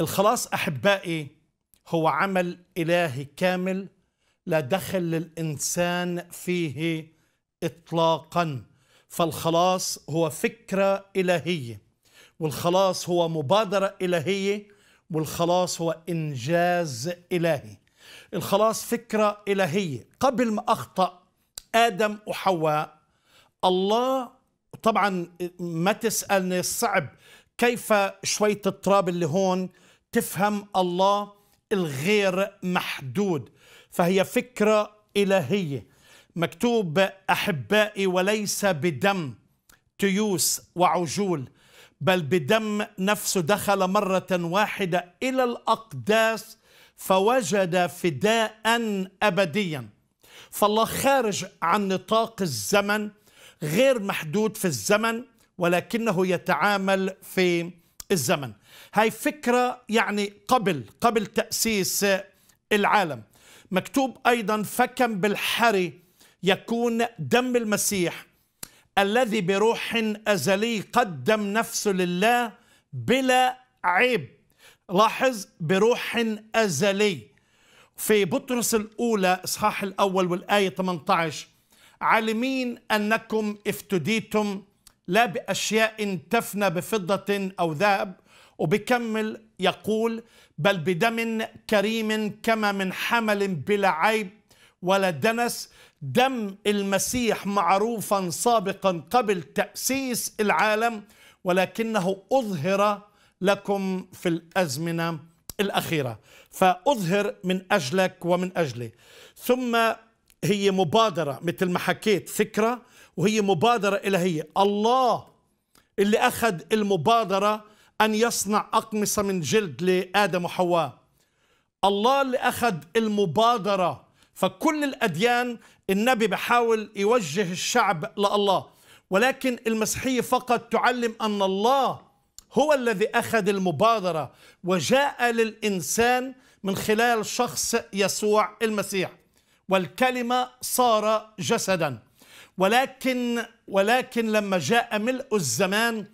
الخلاص احبائي هو عمل الهي كامل لا دخل للانسان فيه اطلاقا فالخلاص هو فكره الهيه والخلاص هو مبادره الهيه والخلاص هو انجاز الهي الخلاص فكره الهيه قبل ما اخطا ادم وحواء الله طبعا ما تسالني صعب كيف شويه التراب اللي هون تفهم الله الغير محدود فهي فكرة إلهية مكتوب أحبائي وليس بدم تيوس وعجول بل بدم نفسه دخل مرة واحدة إلى الأقداس فوجد فداء أبديا فالله خارج عن نطاق الزمن غير محدود في الزمن ولكنه يتعامل في الزمن هاي فكرة يعني قبل قبل تأسيس العالم مكتوب أيضا فكم بالحري يكون دم المسيح الذي بروح أزلي قدم نفسه لله بلا عيب لاحظ بروح أزلي في بطرس الأولى إصحاح الأول والآية 18 عالمين أنكم افتديتم لا بأشياء تفنى بفضة أو ذهب وبكمل يقول بل بدم كريم كما من حمل بلا عيب ولا دنس دم المسيح معروفا سابقا قبل تأسيس العالم ولكنه أظهر لكم في الأزمنة الأخيرة فأظهر من أجلك ومن أجلي ثم هي مبادرة مثل ما حكيت فكرة وهي مبادرة إلهية الله اللي أخذ المبادرة أن يصنع أقمصة من جلد لآدم وحواء الله اللي أخذ المبادرة فكل الأديان النبي بحاول يوجه الشعب لله ولكن المسيحية فقط تعلم أن الله هو الذي أخذ المبادرة وجاء للإنسان من خلال شخص يسوع المسيح والكلمة صار جسدا ولكن ولكن لما جاء ملء الزمان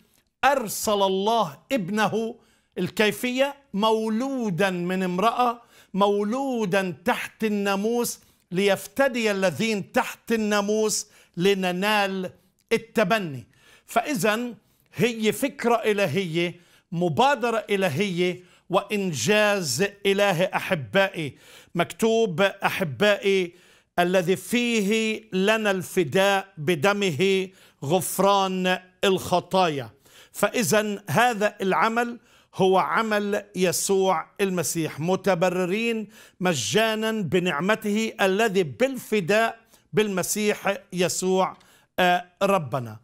أرسل الله ابنه الكيفية مولودا من امرأة مولودا تحت الناموس ليفتدي الذين تحت الناموس لننال التبني فإذا هي فكرة إلهية مبادرة إلهية وإنجاز إله أحبائي مكتوب أحبائي الذي فيه لنا الفداء بدمه غفران الخطايا فإذا هذا العمل هو عمل يسوع المسيح متبررين مجانا بنعمته الذي بالفداء بالمسيح يسوع آه، ربنا